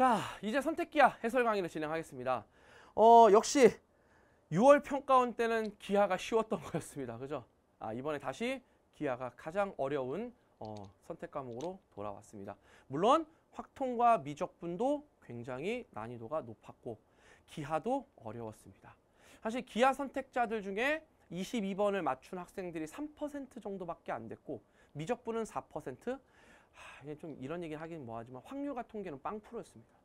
자, 이제 선택기아 해설 강의를 진행하겠습니다. 어, 역시 6월 평가원 때는 기아가 쉬웠던 거였습니다. 그죠? 아, 이번에 다시 기아가 가장 어려운 어, 선택 과목으로 돌아왔습니다. 물론 확통과 미적분도 굉장히 난이도가 높았고 기하도 어려웠습니다. 사실 기하 선택자들 중에 22번을 맞춘 학생들이 3% 정도밖에 안 됐고 미적분은 4%, 하, 좀 이런 얘기 하긴 뭐하지만 확률과 통계는 빵프로였습니다.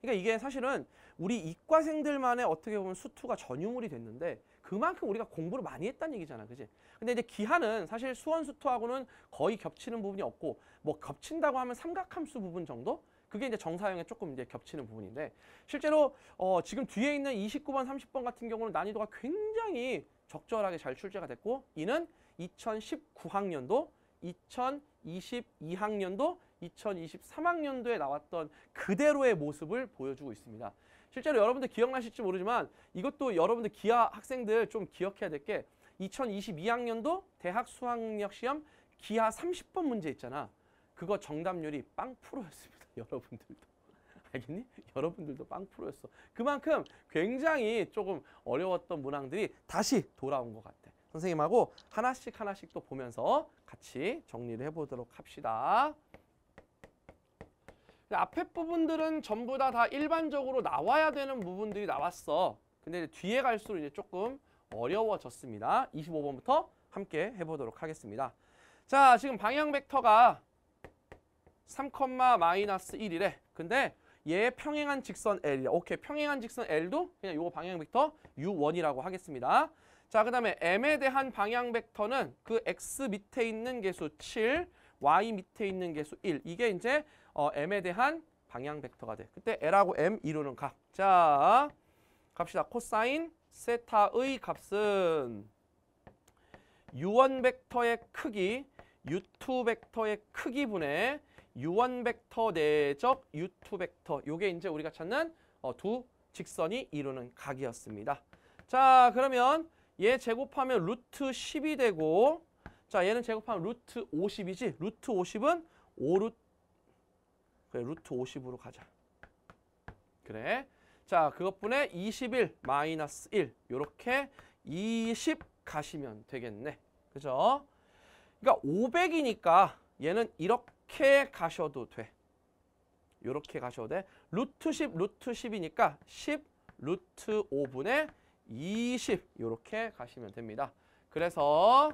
그러니까 이게 사실은 우리 이과생들만의 어떻게 보면 수투가 전유물이 됐는데 그만큼 우리가 공부를 많이 했다는 얘기잖아. 그지 근데 이제 기하는 사실 수원 수투하고는 거의 겹치는 부분이 없고 뭐 겹친다고 하면 삼각함수 부분 정도? 그게 이제 정사형에 조금 이제 겹치는 부분인데 실제로 어 지금 뒤에 있는 29번, 30번 같은 경우는 난이도가 굉장히 적절하게 잘 출제가 됐고 이는 2019학년도 2022학년도 2023학년도에 나왔던 그대로의 모습을 보여주고 있습니다. 실제로 여러분들 기억나실지 모르지만 이것도 여러분들 기아 학생들 좀 기억해야 될 게 2022학년도 대학 수학력 시험 기하 30번 문제 있잖아. 그거 정답률이 빵 프로였습니다. 여러분들도. 알겠니? 여러분들도 빵 프로였어. 그만큼 굉장히 조금 어려웠던 문항들이 다시 돌아온 것 같아. 선생님하고 하나씩 하나씩 또 보면서 같이 정리를 해보도록 합시다. 앞에 부분들은 전부 다, 다 일반적으로 나와야 되는 부분들이 나왔어. 근데 뒤에 갈수록 이제 조금 어려워졌습니다. 25번부터 함께 해보도록 하겠습니다. 자, 지금 방향 벡터가 3, 마이너스 1이래. 근데 얘 평행한 직선 L이래. 오케이, 평행한 직선 L도 그냥 요거 방향 벡터 U1이라고 하겠습니다. 자, 그 다음에 m에 대한 방향 벡터는 그 x 밑에 있는 개수 7, y 밑에 있는 개수 1. 이게 이제 어, m에 대한 방향 벡터가 돼. 그때 l하고 m 이루는 값. 자, 갑시다. 코사인 세타의 값은 U1 벡터의 크기, u2 벡터의 크기 분의 U1 벡터 내적 u2 벡터. 요게 이제 우리가 찾는 어, 두 직선이 이루는 각이었습니다. 자, 그러면 얘 제곱하면 루트 10이 되고 자 얘는 제곱하면 루트 50이지 루트 50은 5루트 그래 루트 50으로 가자 그래 자 그것분에 21 마이너스 1 요렇게 20 가시면 되겠네 그죠 그러니까 500이니까 얘는 이렇게 가셔도 돼 요렇게 가셔도 돼 루트 10 루트 10이니까 10 루트 5분의 20 이렇게 가시면 됩니다. 그래서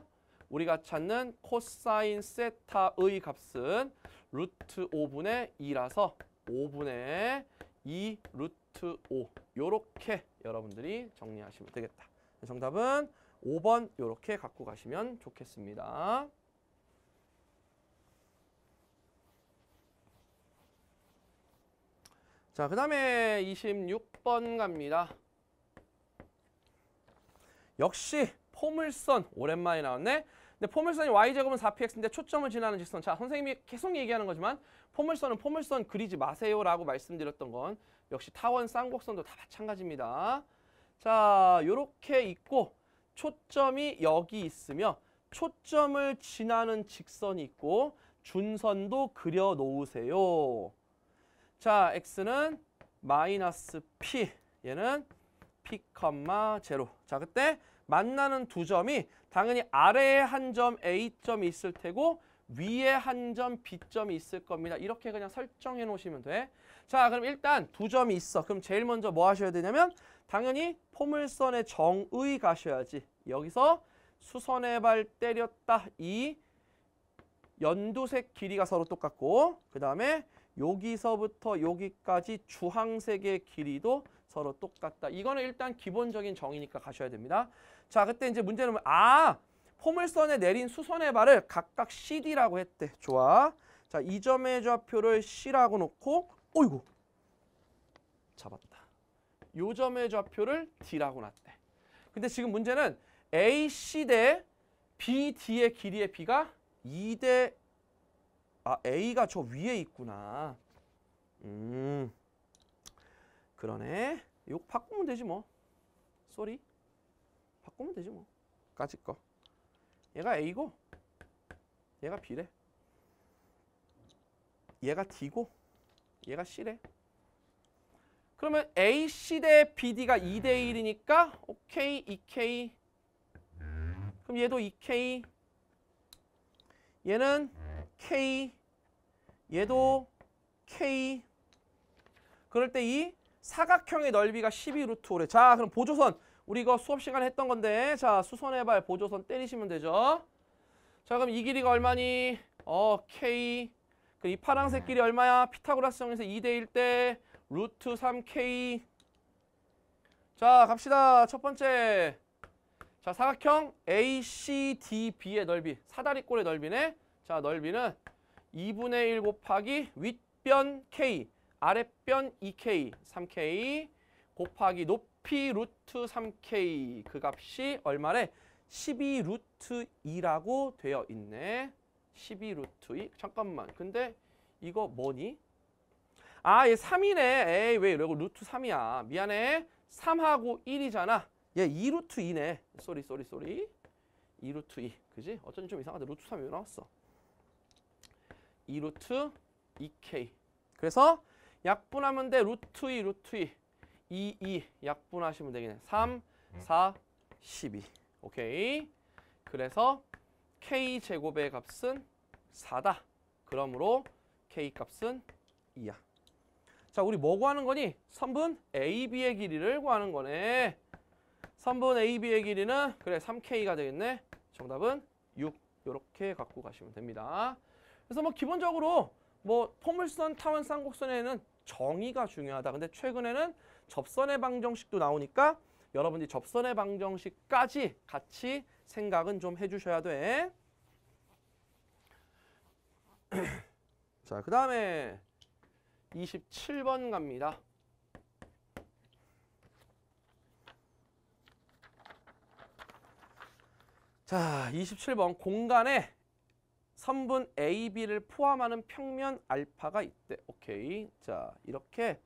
우리가 찾는 코사인 세타의 값은 루트 5분의 2라서 5분의 2 루트 5 이렇게 여러분들이 정리하시면 되겠다. 정답은 5번 이렇게 갖고 가시면 좋겠습니다. 자, 그 다음에 26번 갑니다. 역시 포물선 오랜만에 나왔네. 근데 포물선이 y제곱은 4px인데 초점을 지나는 직선. 자, 선생님이 계속 얘기하는 거지만 포물선은 포물선 그리지 마세요라고 말씀드렸던 건 역시 타원 쌍곡선도 다 마찬가지입니다. 자, 요렇게 있고 초점이 여기 있으며 초점을 지나는 직선이 있고 준선도 그려 놓으세요. 자, x는 마이너스 p, 얘는 P, 제로. 자, 그때 만나는 두 점이 당연히 아래에 한 점 A점이 있을 테고 위에 한 점 B점이 있을 겁니다. 이렇게 그냥 설정해 놓으시면 돼. 자, 그럼 일단 두 점이 있어. 그럼 제일 먼저 뭐 하셔야 되냐면 당연히 포물선의 정의 가셔야지. 여기서 수선의 발 때렸다. 이 연두색 길이가 서로 똑같고 그 다음에 여기서부터 여기까지 주황색의 길이도 서로 똑같다. 이거는 일단 기본적인 정의니까 가셔야 됩니다. 자, 그때 이제 문제는 아, 포물선에 내린 수선의 발을 각각 CD라고 했대. 좋아. 자, 이 점의 좌표를 C라고 놓고 어이구. 잡았다. 요 점의 좌표를 D라고 놨대. 근데 지금 문제는 AC 대 BD의 길이의 B가 2대 아 A가 저 위에 있구나. 음. 그러네. 이거 바꾸면 되지 뭐. 쏘리. 바꾸면 되지 뭐. 까짓 거. 얘가 A고 얘가 B래. 얘가 D고 얘가 C래. 그러면 AC 대 BD가 2 대 1이니까 OK, EK. 그럼 얘도 EK. 얘는 K. 얘도 K. 그럴 때이 사각형의 넓이가 12루트 오래. 자, 그럼 보조선. 우리 이거 수업 시간에 했던 건데. 자, 수선의 발 보조선 때리시면 되죠. 자, 그럼 이 길이가 얼마니? 어, K. 그이 파랑색 길이 얼마야? 피타고라스 정에서 2대1 때 루트 3K. 자, 갑시다. 첫 번째. 자, 사각형 ACDB의 넓이. 사다리꼴의 넓이네. 자, 넓이는 2분의 1 곱하기 윗변 K. 아랫변 2K, 3K 곱하기 높이 루트 3K 그 값이 얼마래? 12 루트 2라고 되어 있네. 12 루트 2. 잠깐만. 근데 이거 뭐니? 아, 얘 3이네. 에이, 왜 이러고 루트 3이야. 미안해. 3하고 1이잖아. 얘 2루트 2네. 쏘리, 쏘리, 쏘리. 2루트 2. 그지? 어쩐지 좀 이상하다. 루트 3이 왜 나왔어? 2루트 2K. 그래서 약분하면 돼. 루트 2, 루트 2. 2, 2 약분하시면 되겠네. 3, 4, 12. 오케이. 그래서 K제곱의 값은 4다. 그러므로 K값은 2야. 자, 우리 뭐 구하는 거니? 선분 AB의 길이를 구하는 거네. 선분 AB의 길이는 그래 3K가 되겠네. 정답은 6. 이렇게 갖고 가시면 됩니다. 그래서 뭐 기본적으로 뭐 포물선, 타원, 쌍곡선에는 정의가 중요하다. 근데 최근에는 접선의 방정식도 나오니까 여러분들이 접선의 방정식까지 같이 생각은 좀 해주셔야 돼. 자, 그 다음에 27번 갑니다. 자, 27번 공간에 선분 AB를 포함하는 평면 알파가 있대. 오케이. 자, 이렇게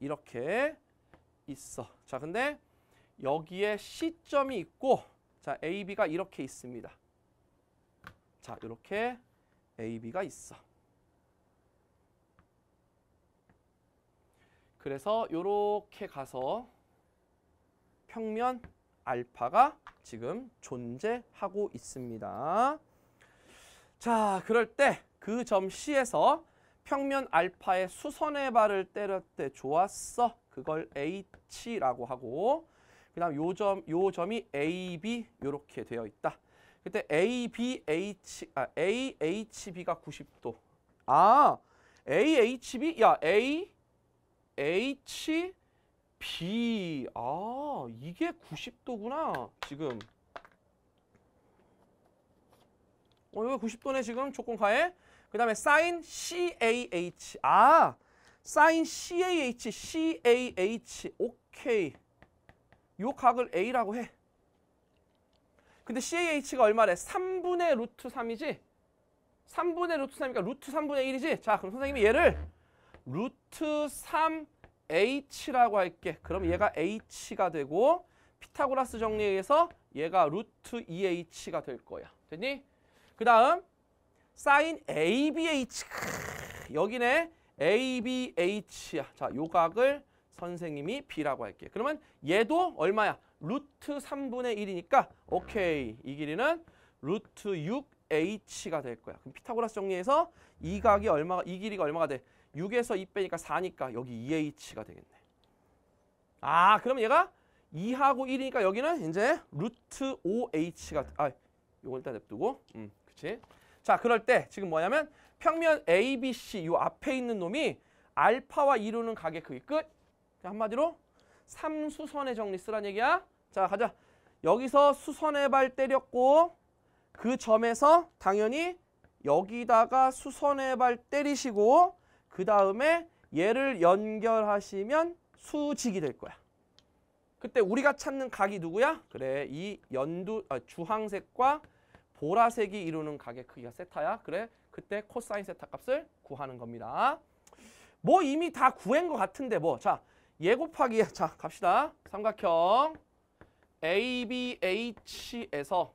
이렇게 있어. 자, 근데 여기에 C점이 있고 자, AB가 이렇게 있습니다. 자, 이렇게 AB가 있어. 그래서 이렇게 가서 평면 알파가 지금 존재하고 있습니다. 자, 그럴 때 그 점 C에서 평면 알파의 수선의 발을 때렸대 좋았어. 그걸 H라고 하고 그다음 요 점 요 점이 AB 요렇게 되어 있다. 그때 ABH 아 AHB가 90도. 아, AHB 야 A H B 아, 이게 90도구나. 지금 이거 90도네 지금 조건가에그 다음에 사인 CAH. 아, 사인 CAH, CAH. 오케이. 요 각을 A라고 해. 근데 CAH가 얼마래? 3분의 루트 3이지? 3분의 루트 3이니까 루트 3분의 1이지? 자, 그럼 선생님이 얘를 루트 3H라고 할게. 그럼 얘가 H가 되고 피타고라스 정리에 의해서 얘가 루트 2H가 될 거야. 됐니? 그 다음 사인 ABH 여기네 ABH야. 자, 요각을 선생님이 B라고 할게. 요 그러면 얘도 얼마야? 루트 3분의 1이니까 오케이. 이 길이는 루트 6H가 될 거야. 그럼 피타고라스 정리해서 이 각이 얼마, 이 길이가 얼마가 돼? 6에서 2 빼니까 4니까 여기 2H가 되겠네. 아, 그러면 얘가 2하고 1이니까 여기는 이제 루트 5H가, 아, 요거 일단 냅두고. 음. 그치? 자, 그럴 때 지금 뭐냐면 평면 A, B, C 이 앞에 있는 놈이 알파와 이루는 각의 크기 끝. 한마디로 삼수선의 정리 쓰란 얘기야. 자, 가자. 여기서 수선의 발 때렸고 그 점에서 당연히 여기다가 수선의 발 때리시고 그 다음에 얘를 연결하시면 수직이 될 거야. 그때 우리가 찾는 각이 누구야? 그래, 이 연두 아, 주황색과 보라색이 이루는 각의 크기가 세타야. 그래? 그때 코사인 세타 값을 구하는 겁니다. 뭐 이미 다 구한 것 같은데 뭐. 자, 예 곱하기. 자, 갑시다. 삼각형 ABH에서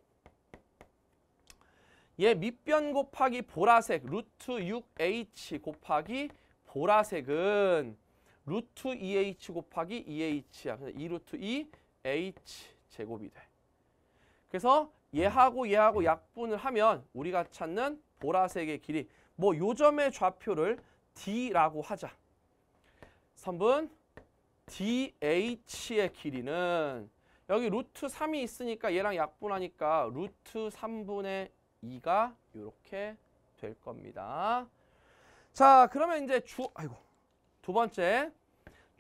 얘 밑변 곱하기 보라색 루트 6H 곱하기 보라색은 루트 2H 곱하기 2H야. 그래서 2루트 2H 제곱이 돼. 그래서 얘하고 얘하고 네. 약분을 하면 우리가 찾는 보라색의 길이 뭐 요점의 좌표를 D라고 하자. 3분 DH의 길이는 여기 루트 3이 있으니까 얘랑 약분하니까 루트 3분의 2가 이렇게 될 겁니다. 자 그러면 이제 주 아이고 두 번째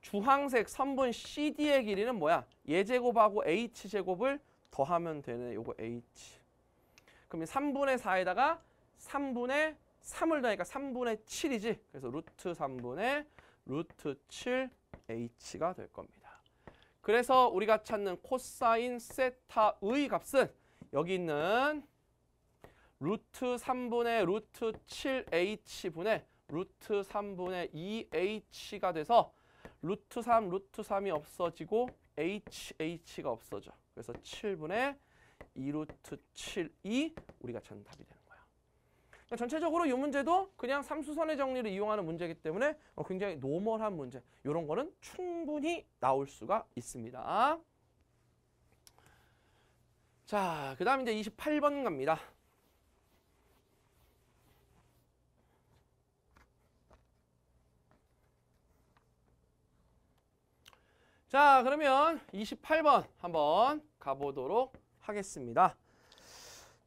주황색 선분 CD의 길이는 뭐야? 예제곱하고 H제곱을 더하면 되는 요거 h. 그러면 3분의 4에다가 3분의 3을 더하니까 3분의 7이지. 그래서 루트 3분의 루트 7h가 될 겁니다. 그래서 우리가 찾는 코사인 세타의 값은 여기 있는 루트 3분의 루트 7h분의 루트 3분의 2h가 돼서 루트 3, 루트 3이 없어지고 h, h가 없어져. 그래서 7분의 2루트 7이 우리가 찾는 답이 되는 거야. 그러니까 전체적으로 이 문제도 그냥 삼수선의 정리를 이용하는 문제이기 때문에 어, 굉장히 노멀한 문제. 이런 거는 충분히 나올 수가 있습니다. 자, 그 다음 이제 28번 갑니다. 자 그러면 28번 한번 가보도록 하겠습니다.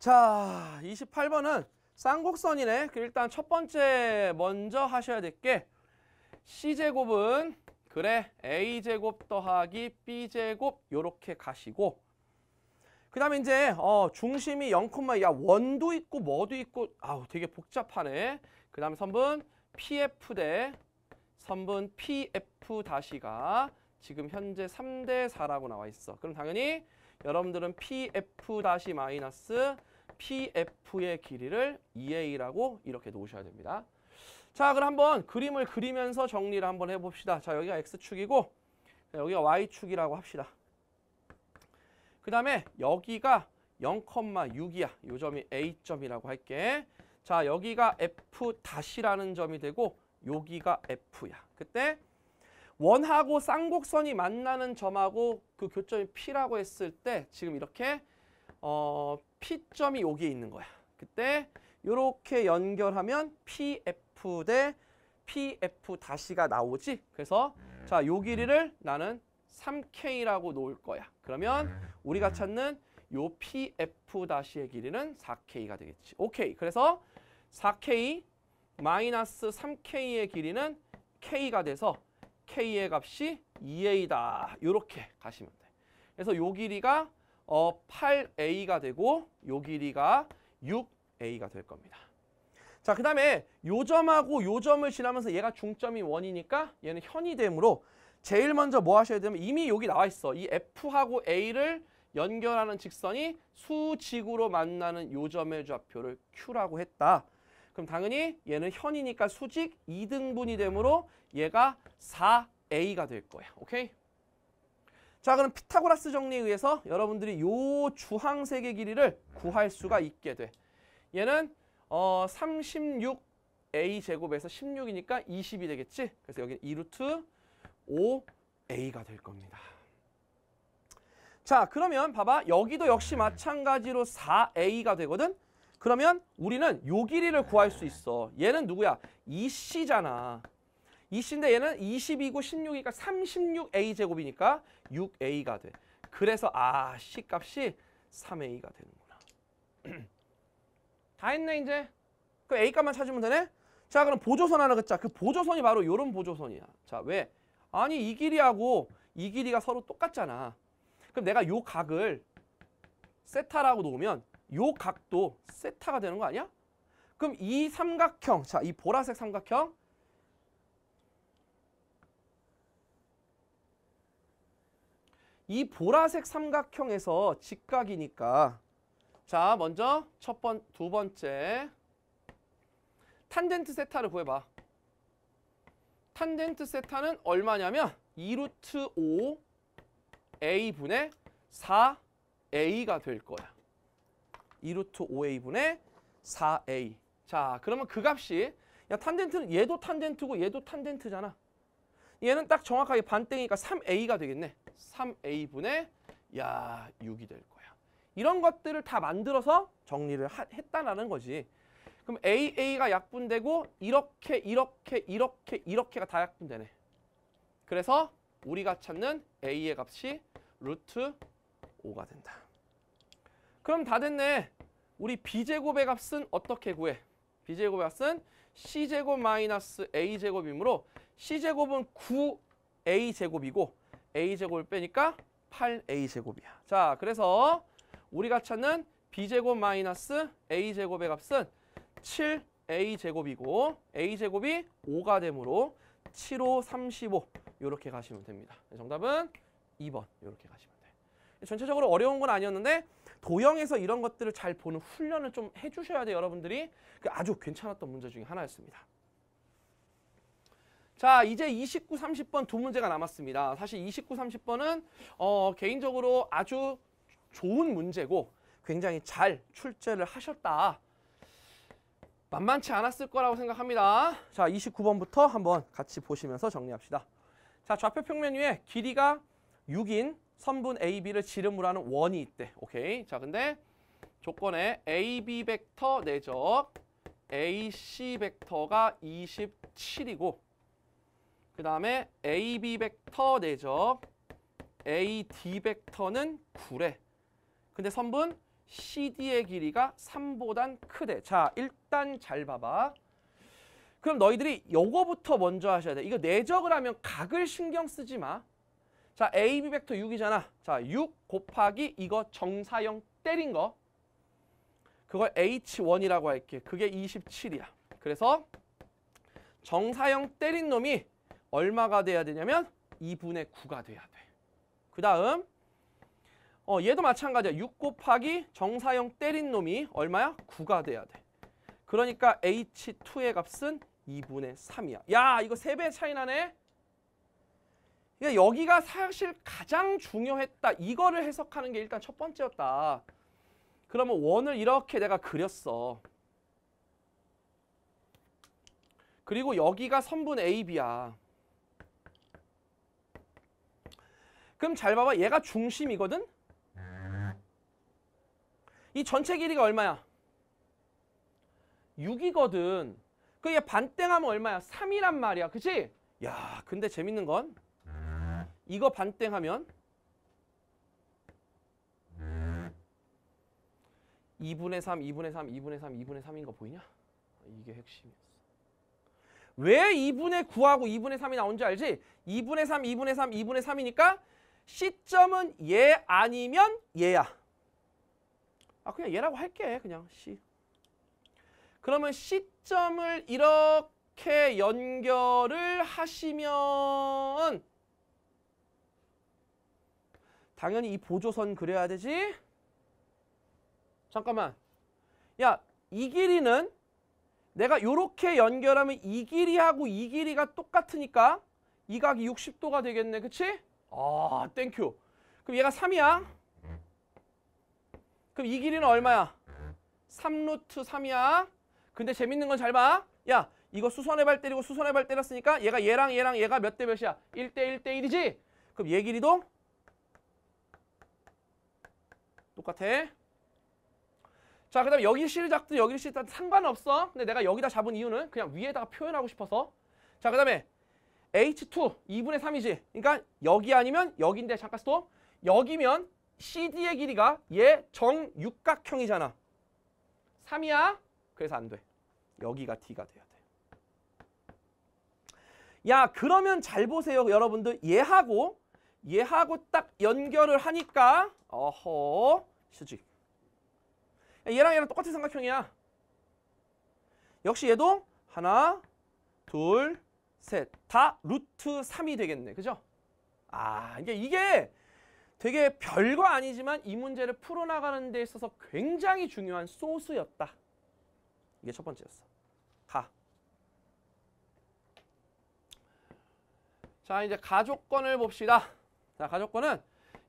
자 28번은 쌍곡선이네. 그 일단 첫 번째 먼저 하셔야 될 게 C제곱은 그래 A제곱 더하기 B제곱 요렇게 가시고 그 다음에 이제 어, 중심이 0,야 콤마 원도 있고 뭐도 있고 아우 되게 복잡하네. 그 다음에 선분 PF 대 선분 PF 다시가 지금 현재 3대 4라고 나와 있어. 그럼 당연히 여러분들은 PF-PF의 다시 마이너스 길이를 2A라고 이렇게 놓으셔야 됩니다. 자, 그럼 한번 그림을 그리면서 정리를 한번 해봅시다. 자, 여기가 X축이고 여기가 Y축이라고 합시다. 그 다음에 여기가 0,6이야. 이 점이 A점이라고 할게. 자, 여기가 F-라는 점이 되고 여기가 F야. 그때 원하고 쌍곡선이 만나는 점하고 그 교점이 P라고 했을 때 지금 이렇게 어, P점이 여기에 있는 거야. 그때 이렇게 연결하면 PF 대 PF 다시가 나오지. 그래서 네. 자, 요 길이를 나는 3K라고 놓을 거야. 그러면 네. 우리가 음. 찾는 요 PF 다시의 길이는 4K가 되겠지. 오케이. 그래서 4K 마이너스 3K의 길이는 K가 돼서 k의 값이 2a다. 이렇게 가시면 돼. 그래서 요 길이가 어, 8a가 되고 요 길이가 6a가 될 겁니다. 자, 그 다음에 요점하고 요점을 지나면서 얘가 중점이 원이니까 얘는 현이 되므로 제일 먼저 뭐 하셔야 되면 냐 이미 여기 나와 있어. 이 F하고 A를 연결하는 직선이 수직으로 만나는 요점의 좌표를 Q라고 했다. 그럼 당연히 얘는 현이니까 수직 2등분이 되므로 얘가 4a가 될 거예요. 오케이? 자 그럼 피타고라스 정리에 의해서 여러분들이 요주황색의 길이를 구할 수가 있게 돼. 얘는 어 36a 제곱에서 16이니까 20이 되겠지? 그래서 여기는 2루트 5a가 될 겁니다. 자 그러면 봐봐 여기도 역시 마찬가지로 4a가 되거든? 그러면 우리는 요 길이를 구할 수 있어. 얘는 누구야? 이씨잖아. 이씨인데 얘는 22고 16이니까 36a 제곱이니까 6a가 돼. 그래서 아, c 값이 3a가 되는구나. 다 했네 이제. 그 a 값만 찾으면 되네. 자, 그럼 보조선 하나 그자. 그 보조선이 바로 요런 보조선이야. 자, 왜? 아니, 이 길이하고 이 길이가 서로 똑같잖아. 그럼 내가 요 각을 세타라고 놓으면 요 각도 세타가 되는 거 아니야? 그럼 이 삼각형, 자, 이 보라색 삼각형 이 보라색 삼각형에서 직각이니까 자, 먼저 첫 번, 두 번째 탄젠트 세타를 구해봐. 탄젠트 세타는 얼마냐면 2루트 5a분의 4a가 될 거야. 2루트 5a분의 4a. 자, 그러면 그 값이 야 탄젠트는 얘도 탄젠트고 얘도 탄젠트잖아. 얘는 딱 정확하게 반땡이니까 3a가 되겠네. 3a분의 야 6이 될 거야. 이런 것들을 다 만들어서 정리를 하, 했다라는 거지. 그럼 AA가 약분되고 이렇게 이렇게 이렇게 이렇게가 다 약분되네. 그래서 우리가 찾는 A의 값이 루트 5가 된다. 그럼 다 됐네. 우리 B제곱의 값은 어떻게 구해? B제곱의 값은 C제곱 마이너스 A제곱이므로 C제곱은 9A제곱이고 A제곱을 빼니까 8A제곱이야. 자, 그래서 우리가 찾는 B제곱 마이너스 A제곱의 값은 7A제곱이고 A제곱이 5가 되므로 7호 35 이렇게 가시면 됩니다. 네, 정답은 2번 이렇게 가시면 돼. 전체적으로 어려운 건 아니었는데 도형에서 이런 것들을 잘 보는 훈련을 좀 해주셔야 돼요. 여러분들이 그 아주 괜찮았던 문제 중에 하나였습니다. 자 이제 29, 30번 두 문제가 남았습니다. 사실 29, 30번은 어, 개인적으로 아주 좋은 문제고 굉장히 잘 출제를 하셨다. 만만치 않았을 거라고 생각합니다. 자 29번부터 한번 같이 보시면서 정리합시다. 자 좌표 평면 위에 길이가 6인 선분 AB를 지름으로 하는 원이 있대. 오케이. 자, 근데 조건에 AB 벡터 내적 AC 벡터가 27이고 그 다음에 AB 벡터 내적 AD 벡터는 9래. 근데 선분 CD의 길이가 3보단 크대. 자, 일단 잘 봐봐. 그럼 너희들이 요거부터 먼저 하셔야 돼. 이거 내적을 하면 각을 신경 쓰지 마. 자, AB 벡터 6이잖아. 자, 6 곱하기 이거 정사형 때린 거. 그걸 H1이라고 할게. 그게 27이야. 그래서 정사형 때린 놈이 얼마가 돼야 되냐면 2분의 9가 돼야 돼. 그 다음 어, 얘도 마찬가지야. 6 곱하기 정사형 때린 놈이 얼마야? 9가 돼야 돼. 그러니까 H2의 값은 2분의 3이야. 야 이거 3배 차이 나네. 예, 여기가 사실 가장 중요했다. 이거를 해석하는 게 일단 첫 번째였다. 그러면 원을 이렇게 내가 그렸어. 그리고 여기가 선분 AB야. 그럼 잘 봐봐. 얘가 중심이거든? 이 전체 길이가 얼마야? 6이거든. 그 얘 반땡하면 얼마야? 3이란 말이야. 그치? 야, 근데 재밌는 건 이거 반땡하면 2분의 3, 2분의 3, 2분의 3, 2분의 3인 거 보이냐? 이게 핵심이었어. 왜 2분의 9하고 2분의 3이 나온지 알지? 2분의 3, 2분의 3, 2분의 3이니까 C점은 얘 예 아니면 얘야. 아 그냥 얘라고 할게. 그냥 C. 그러면 C점을 이렇게 연결을 하시면 당연히 이 보조선 그려야 되지? 잠깐만. 야, 이 길이는 내가 이렇게 연결하면 이 길이하고 이 길이가 똑같으니까 이 각이 60도가 되겠네. 그치? 아, 땡큐. 그럼 얘가 3이야. 그럼 이 길이는 얼마야? 3루트 3이야. 근데 재밌는 건 잘 봐. 야, 이거 수선의 발 때리고 수선의 발 때렸으니까 얘가 얘랑 얘랑 얘가 몇 대 몇이야? 1대 1대 1이지? 그럼 얘 길이도 똑같아. 자, 그 다음에 여기 C를 잡든 여기 C를 잡든 상관없어. 근데 내가 여기다 잡은 이유는 그냥 위에다가 표현하고 싶어서. 자, 그 다음에 H2, 2분의 3이지. 그러니까 여기 아니면 여기인데 잠깐 스톱. 여기면 CD의 길이가 얘 정육각형이잖아. 3이야. 그래서 안 돼. 여기가 D가 돼야 돼. 야, 그러면 잘 보세요, 여러분들. 얘하고 얘하고 딱 연결을 하니까 어허 수직. 얘랑 얘랑 똑같은 삼각형이야. 역시 얘도 하나, 둘, 셋. 다 루트 3이 되겠네. 그죠? 아, 이게 이게 되게 별거 아니지만 이 문제를 풀어나가는 데 있어서 굉장히 중요한 소스였다. 이게 첫 번째였어. 가. 자, 이제 가족권을 봅시다. 자, 가족권은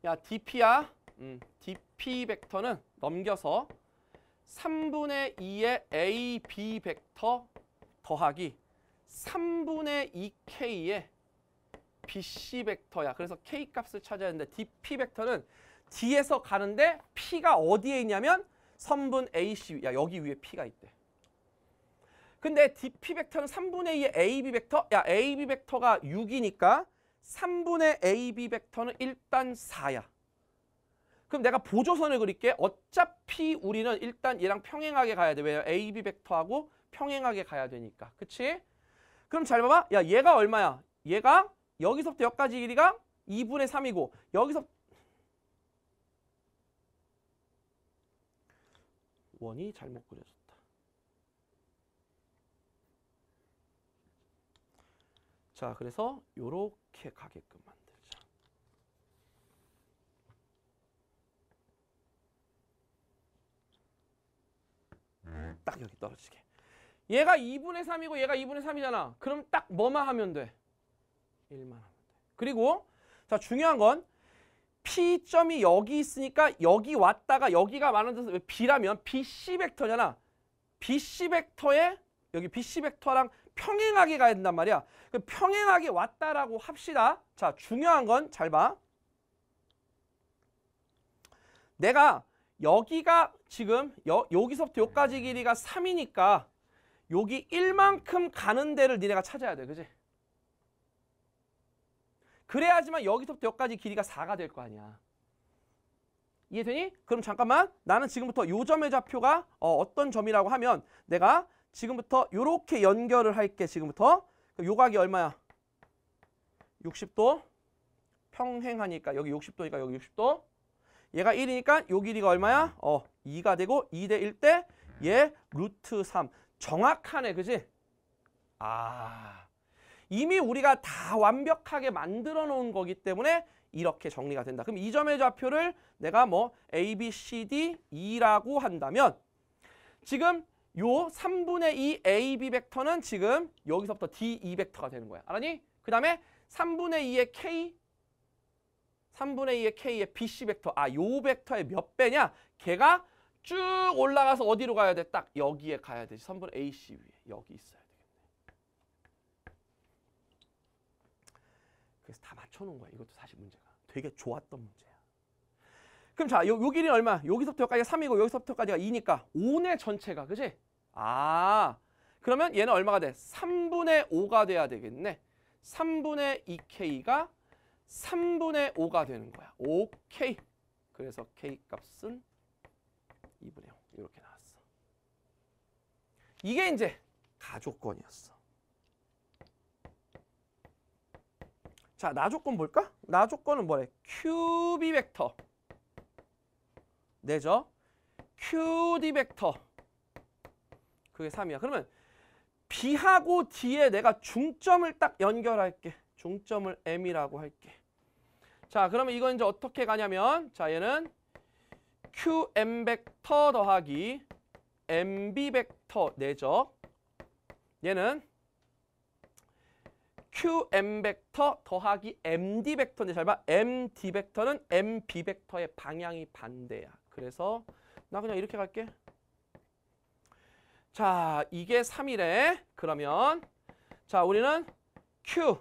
야, DP야. 음, DP. P 벡터는 넘겨서 3분의 2의 A, B 벡터 더하기 3분의 2K의 BC 벡터야. 그래서 K값을 찾아야 되는데 DP 벡터는 D에서 가는데 P가 어디에 있냐면 선분 AC, 야 여기 위에 P가 있대. 근데 DP 벡터는 3분의 2의 AB 벡터, 야 AB 벡터가 6이니까 3분의 AB 벡터는 일단 4야. 그럼 내가 보조선을 그릴게. 어차피 우리는 일단 얘랑 평행하게 가야 돼. 왜요 A, B 벡터하고 평행하게 가야 되니까. 그치? 그럼 잘 봐봐. 야, 얘가 얼마야? 얘가 여기서부터 여기까지 길이가 2분의 3이고 여기서 원이 잘못 그려졌다. 자, 그래서 요렇게 가게끔 딱 여기 떨어지게. 얘가 2분의 3이고 얘가 2분의 3이잖아. 그럼 딱 뭐만 하면 돼? 1만 하면 돼. 그리고 자 중요한 건 P점이 여기 있으니까 여기 왔다가 여기가 많아져서 B라면 BC 벡터잖아. BC 벡터에 여기 BC 벡터랑 평행하게 가야 된단 말이야. 그 평행하게 왔다라고 합시다. 자 중요한 건 잘 봐. 내가 여기가 지금 여, 여기서부터 여기까지 길이가 3이니까 여기 1만큼 가는 데를 니네가 찾아야 돼. 그지? 그래야지만 여기서부터 여기까지 길이가 4가 될 거 아니야. 이해되니? 그럼 잠깐만 나는 지금부터 요 점의 좌표가 어, 떤 점이라고 하면 내가 지금부터 요렇게 연결을 할게 지금부터 요 각이 얼마야? 60도 평행하니까 여기 60도니까 여기 60도 얘가 1이니까 요 길이가 얼마야? 어, 2가 되고 2대1때얘 루트 3. 정확하네, 그지? 아, 이미 우리가 다 완벽하게 만들어 놓은 거기 때문에 이렇게 정리가 된다. 그럼 이 점의 좌표를 내가 뭐 A, B, C, D, E라고 한다면 지금 요 3분의 2 A, B 벡터는 지금 여기서부터 D, E 벡터가 되는 거야. 알았니? 그 다음에 3분의 2의 K, 3분의 2의 k의 bc 벡터 아 요 벡터의 몇 배냐 걔가 쭉 올라가서 어디로 가야 돼? 딱 여기에 가야 되지 3분의 ac 위에 여기 있어야 되겠네 그래서 다 맞춰놓은 거야 이것도 사실 문제가 되게 좋았던 문제야 그럼 자 요, 요 길이 얼마? 여기서부터 여기까지가 3이고 여기서부터까지가 2니까 5네 전체가 그지? 아 그러면 얘는 얼마가 돼? 3분의 5가 돼야 되겠네 3분의 2k가 3분의 5가 되는 거야. 오케이. 그래서 K 값은 2분의 5 이렇게 나왔어. 이게 이제 가족권이었어. 자, 나조건 볼까? 나조건은 뭐래? QB 벡터. 내죠? QD 벡터. 그게 3이야. 그러면 B하고 D에 내가 중점을 딱 연결할게. 중점을 M이라고 할게. 자, 그러면 이건 이제 어떻게 가냐면 자, 얘는 qm 벡터 더하기 mb 벡터 내죠. 얘는 qm 벡터 더하기 md 벡터인데 잘 봐. md 벡터는 mb 벡터의 방향이 반대야. 그래서 나 그냥 이렇게 갈게. 자, 이게 3이래. 그러면 자, 우리는 q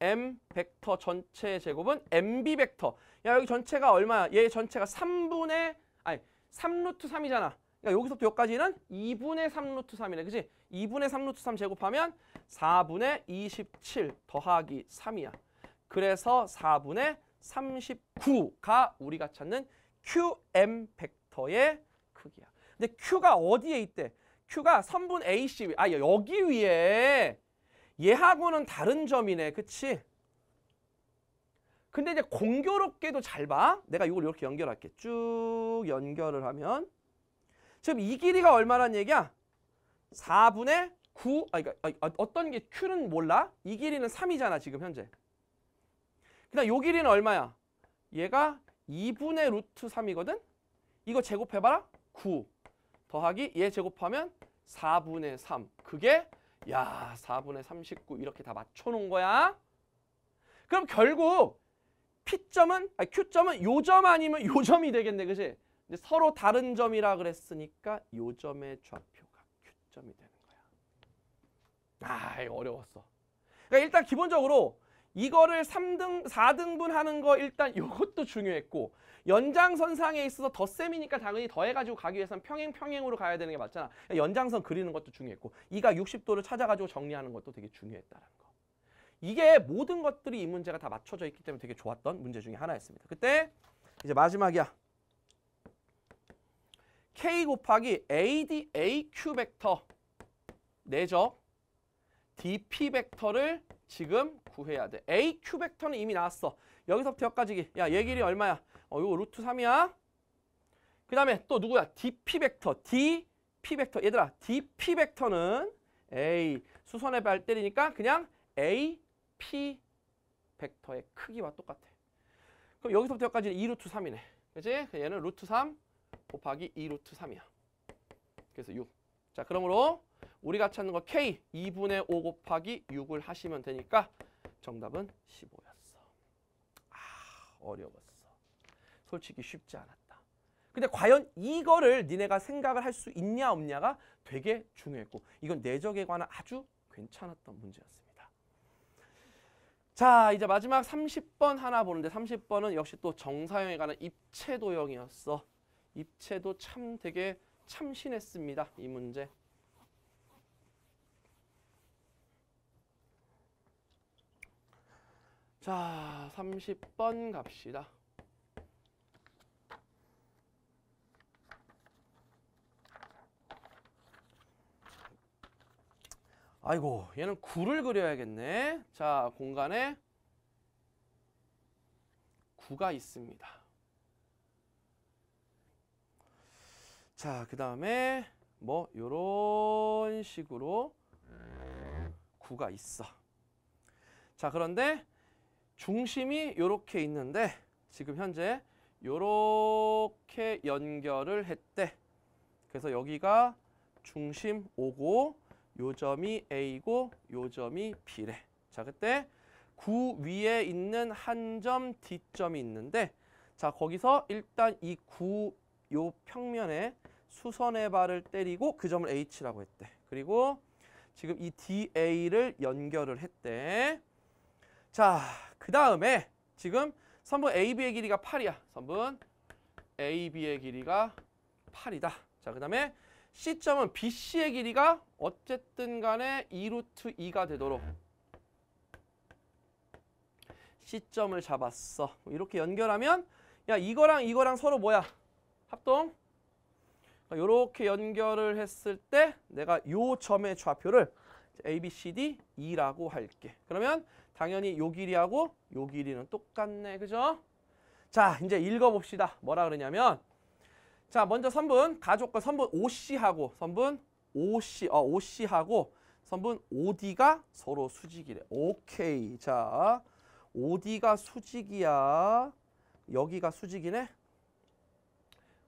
m 벡터 전체 제곱은 mb 벡터. 야 여기 전체가 얼마야? 얘 전체가 3분의 아니 3루트 3이잖아. 그러니까 여기서부터 여기까지는 2분의 3루트 3이네. 그지 2분의 3루트 3 제곱하면 4분의 27 더하기 3이야. 그래서 4분의 39가 우리가 찾는 qm 벡터의 크기야. 근데 q가 어디에 있대? q가 선분 AC 아 여기 위에 얘하고는 다른 점이네. 그치? 근데 이제 공교롭게도 잘 봐. 내가 이걸 이렇게 연결할게. 쭉 연결을 하면 지금 이 길이가 얼마란 얘기야? 4분의 9, 아, 그러니까 어, 어떤 게 Q는 몰라? 이 길이는 3이잖아, 지금 현재. 그다음 그러니까 요 길이는 얼마야? 얘가 2분의 루트 3이거든? 이거 제곱해봐라? 9 더하기 얘 제곱하면 4분의 3. 그게 야 4분의 39 이렇게 다 맞춰놓은 거야. 그럼 결국 P점은 아니 Q점은 요 점 아니면 요점이 되겠네 그치 근데 서로 다른 점이라 그랬으니까 요점의 좌표가 Q점이 되는 거야. 아 이거 어려웠어. 그러니까 일단 기본적으로 이거를 3등, 4등분 하는 거 일단 이것도 중요했고 연장선상에 있어서 더셈이니까 당연히 더해가지고 가기 위해서는 평행 평행으로 가야 되는 게 맞잖아. 그러니까 연장선 그리는 것도 중요했고 이가 60도를 찾아가지고 정리하는 것도 되게 중요했다라는 거. 이게 모든 것들이 이 문제가 다 맞춰져 있기 때문에 되게 좋았던 문제 중에 하나였습니다. 그때 이제 마지막이야. k 곱하기 AD AQ 벡터 내적 DP 벡터를 지금 구해야 돼. AQ 벡터는 이미 나왔어. 여기서부터 여기까지 야 얘길이 얼마야? 어, 요거 루트 3이야. 그 다음에 또 누구야? dp 벡터, dp 벡터. 얘들아, dp 벡터는 a 수선의 발 때리니까 그냥 ap 벡터의 크기와 똑같아. 그럼 여기서부터 여기까지 2루트 3이네. 그치? 얘는 루트 3 곱하기 2루트 3이야. 그래서 6. 자, 그러므로 우리가 찾는 거 k 2분의 5 곱하기 6을 하시면 되니까 정답은 15였어. 아, 어려웠어. 솔직히 쉽지 않았다. 근데 과연 이거를 니네가 생각을 할 수 있냐 없냐가 되게 중요했고 이건 내적에 관한 아주 괜찮았던 문제였습니다. 자 이제 마지막 30번 하나 보는데 30번은 역시 또 정사형에 관한 입체도형이었어. 입체도 참 되게 참신했습니다. 이 문제. 자 30번 갑시다. 아이고 얘는 구를 그려야겠네 자 공간에 구가 있습니다 자 그 다음에 뭐 요런 식으로 구가 있어 자 그런데 중심이 요렇게 있는데 지금 현재 요렇게 연결을 했대 그래서 여기가 중심 오고 요점이 A고 요점이 B래. 자, 그때 구 위에 있는 한 점 D점이 있는데 자, 거기서 일단 이 구 요 평면에 수선의 발을 때리고 그 점을 H라고 했대. 그리고 지금 이 DA를 연결을 했대. 자, 그 다음에 지금 선분 AB의 길이가 8이야. 선분 AB의 길이가 8이다. 자, 그 다음에 C점은 BC의 길이가 어쨌든 간에 2루트 2가 되도록 C점을 잡았어. 이렇게 연결하면 야 이거랑 이거랑 서로 뭐야? 합동? 이렇게 연결을 했을 때 내가 요 점의 좌표를 A, B, C, D, E라고 할게. 그러면 당연히 요 길이하고 요 길이는 똑같네. 그죠? 자 이제 읽어봅시다. 뭐라 그러냐면 자, 먼저 선분 가족과 선분 OC하고 선분 OC 어 OC하고 선분 OD가 서로 수직이래. 오케이. 자, OD가 수직이야. 여기가 수직이네.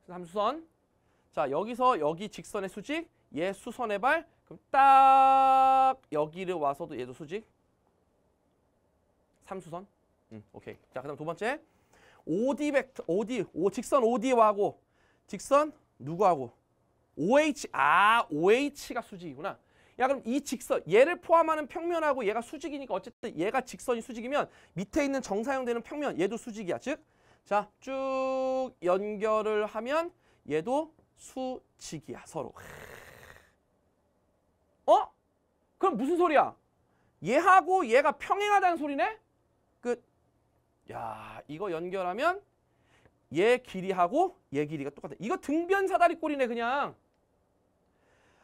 삼수선 자, 여기서 여기 직선의 수직, 얘 수선의 발. 그럼 딱 여기를 와서도 얘도 수직. 삼수선. 음, 오케이. 자, 그다음 두 번째. OD 벡터, OD, 오, 직선 o d 와고 직선 누구하고? OH, 아, OH가 수직이구나. 야 그럼 이 직선, 얘를 포함하는 평면하고 얘가 수직이니까 어쨌든 얘가 직선이 수직이면 밑에 있는 정사용되는 평면 얘도 수직이야. 즉, 자쭉 연결을 하면 얘도 수직이야 서로. 어? 그럼 무슨 소리야? 얘하고 얘가 평행하다는 소리네? 끝. 야 이거 연결하면 얘 길이하고 얘 길이가 똑같아. 이거 등변사다리꼴이네 그냥.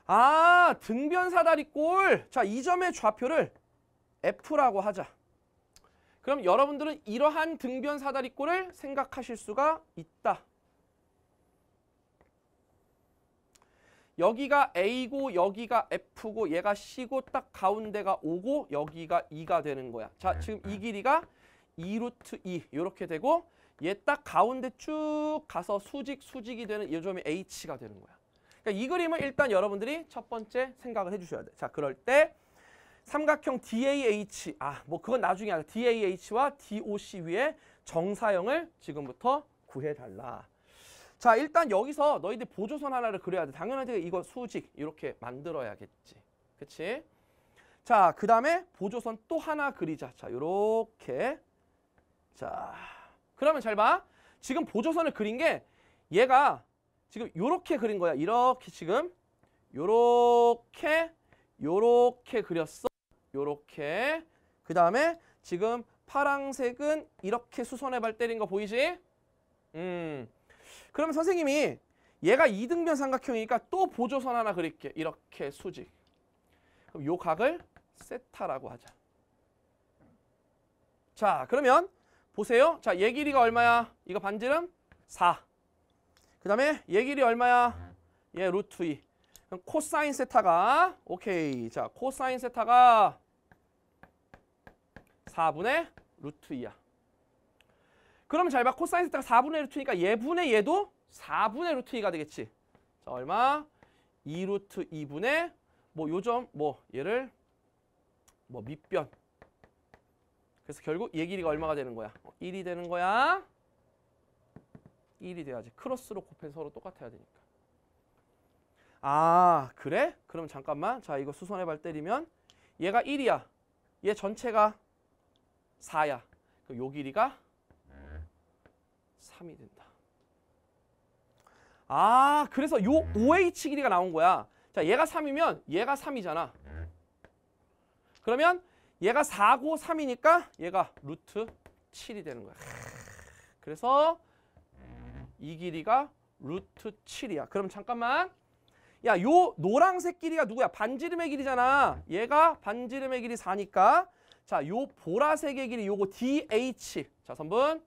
아 등변사다리꼴. 자이 점의 좌표를 F라고 하자. 그럼 여러분들은 이러한 등변사다리꼴을 생각하실 수가 있다. 여기가 A고 여기가 F고 얘가 C고 딱 가운데가 5고 여기가 2가 되는 거야. 자 네, 지금 이 네. 길이가 2루트 2 이렇게 되고 얘딱 가운데 쭉 가서 수직 수직이 되는 이 점이 H가 되는 거야. 그러니까 이 그림을 일단 여러분들이 첫 번째 생각을 해주셔야 돼. 자 그럴 때 삼각형 DAH 아 뭐 그건 나중에 알아. DAH와 DOC 위에 정사형을 지금부터 구해달라. 자 일단 여기서 너희들 보조선 하나를 그려야 돼. 당연하게 이거 수직 이렇게 만들어야겠지. 그치? 자, 그 다음에 보조선 또 하나 그리자. 자, 요렇게. 자, 그러면 잘 봐. 지금 보조선을 그린 게 얘가 지금 이렇게 그린 거야. 이렇게 지금 이렇게이렇게 그렸어. 이렇게그 다음에 지금 파랑색은 이렇게 수선에 발 때린 거 보이지? 음. 그러면 선생님이 얘가 이등변 삼각형이니까 또 보조선 하나 그릴게. 이렇게 수직. 그럼 요 각을 세타라고 하자. 자, 그러면 보세요. 자, 얘 길이가 얼마야? 이거 반지름 4. 그 다음에 얘 길이 얼마야? 얘 루트 2. 그럼 코사인 세타가 오케이. 자, 코사인 세타가 4분의 루트 2야. 그러면 잘 봐. 코사인 세타가 4분의 루트 니까 얘분의 얘도 4분의 루트 2가 되겠지. 자, 얼마? 2루트 2분의 뭐 요점 뭐 얘를 뭐 밑변 그래서 결국 얘 길이가 얼마가 되는 거야? 1이 되는 거야. 1이 돼야지. 크로스로 곱해 서로 똑같아야 되니까. 아 그래? 그럼 잠깐만. 자 이거 수선의 발 때리면 얘가 1이야. 얘 전체가 4야. 그 요 길이가 3이 된다. 아 그래서 요 OH 길이가 나온 거야. 자 얘가 3이면 얘가 3이잖아. 그러면 얘가 4고 3이니까 얘가 루트 7이 되는 거야. 그래서 이 길이가 루트 7이야. 그럼 잠깐만. 야, 요 노란색 길이가 누구야? 반지름의 길이잖아. 얘가 반지름의 길이 4니까. 자, 요 보라색의 길이 요거 DH. 자, 선분.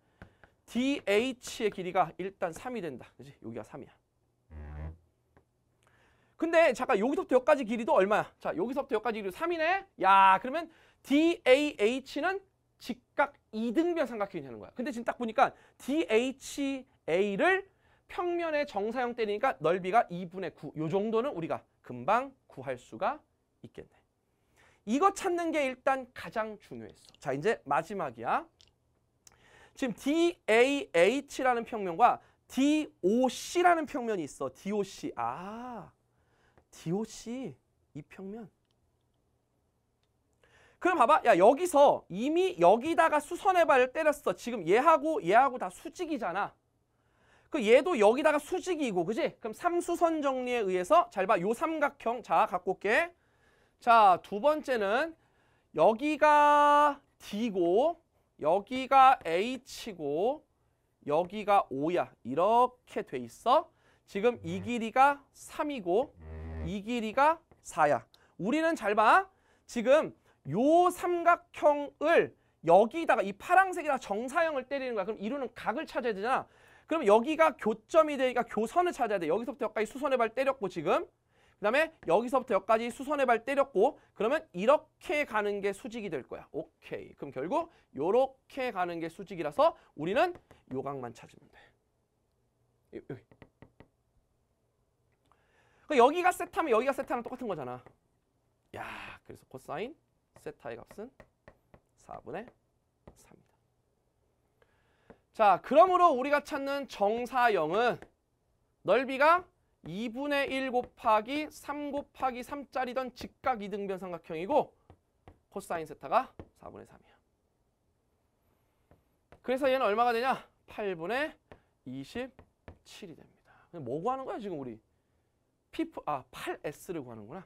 DH의 길이가 일단 3이 된다. 그지? 여기가 3이야. 근데 잠깐 여기서부터 여기까지 길이도 얼마야? 자, 여기서부터 여기까지 길이 3이네? 야, 그러면 DAH는 직각 이등변 삼각형이냐는 거야. 근데 지금 딱 보니까 DHA를 평면에 정사형 때리니까 넓이가 2분의 9. 요 정도는 우리가 금방 구할 수가 있겠네. 이거 찾는 게 일단 가장 중요했어. 자, 이제 마지막이야. 지금 DAH라는 평면과 DOC라는 평면이 있어. DOC. 아, DOC 이 평면. 그럼 봐봐. 야, 여기서 이미 여기다가 수선해발을 때렸어. 지금 얘하고 얘하고 다 수직이잖아. 그 얘도 여기다가 수직이고, 그지? 그럼 삼수선 정리에 의해서 잘 봐. 요 삼각형. 자, 갖고 올게. 자, 두 번째는 여기가 D고, 여기가 H고, 여기가 O야. 이렇게 돼 있어. 지금 이 네. 길이가 3이고, 이 길이가 4야. 우리는 잘 봐. 지금 요 삼각형을 여기다가 이 파랑색이랑 정사형을 때리는 거야. 그럼 이루는 각을 찾아야 되잖아. 그럼 여기가 교점이 되니까 교선을 찾아야 돼. 여기서부터 여기까지 수선의 발 때렸고 지금. 그 다음에 여기서부터 여기까지 수선의 발 때렸고 그러면 이렇게 가는 게 수직이 될 거야. 오케이. 그럼 결국 요렇게 가는 게 수직이라서 우리는 요 각만 찾으면 돼. 여기. 그니까 여기가 세타면 여기가 세타랑 똑같은 거잖아. 야, 그래서 코사인 세타의 값은 4분의 3입니다. 자, 그러므로 우리가 찾는 정사형은 넓이가 2분의 1 곱하기 3 곱하기 3짜리던 직각 이등변 삼각형이고 코사인 세타가 4분의 3이야. 그래서 얘는 얼마가 되냐? 8분의 27이 됩니다. 뭐 구하는 거야 지금 우리? P, 아 8S를 구하는구나.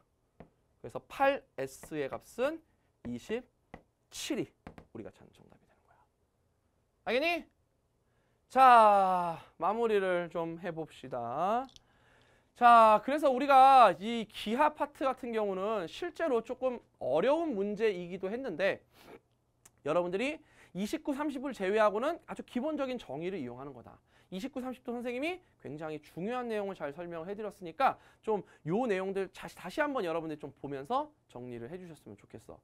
그래서 8S의 값은 27이 우리가 찾는 정답이 되는 거야. 알겠니? 자, 마무리를 좀 해봅시다. 자, 그래서 우리가 이 기하 파트 같은 경우는 실제로 조금 어려운 문제이기도 했는데 여러분들이 29, 30을 제외하고는 아주 기본적인 정의를 이용하는 거다. 29, 30도 선생님이 굉장히 중요한 내용을 잘 설명을 해드렸으니까 좀 요 내용들 다시, 다시 한번 여러분들 좀 보면서 정리를 해주셨으면 좋겠어.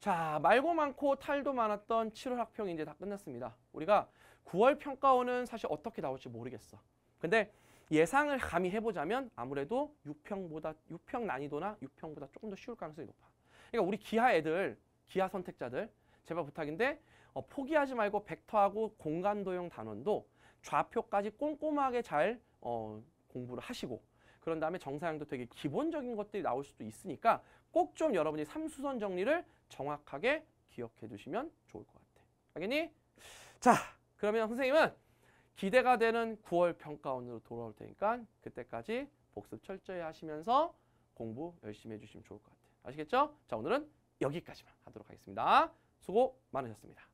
자, 말고 많고 탈도 많았던 7월 학평이 이제 다 끝났습니다. 우리가 9월 평가원은 사실 어떻게 나올지 모르겠어. 근데 예상을 감히 해보자면 아무래도 6평보다 6평 난이도나 6평보다 조금 더 쉬울 가능성이 높아. 그러니까 우리 기하 애들, 기하 선택자들 제발 부탁인데 어, 포기하지 말고 벡터하고 공간 도형 단원도 좌표까지 꼼꼼하게 잘 어, 공부를 하시고 그런 다음에 정사형도 되게 기본적인 것들이 나올 수도 있으니까 꼭 좀 여러분이 삼수선 정리를 정확하게 기억해 두시면 좋을 것 같아요. 알겠니? 자, 그러면 선생님은 기대가 되는 9월 평가원으로 돌아올 테니까 그때까지 복습 철저히 하시면서 공부 열심히 해주시면 좋을 것 같아요. 아시겠죠? 자, 오늘은 여기까지만 하도록 하겠습니다. 수고 많으셨습니다.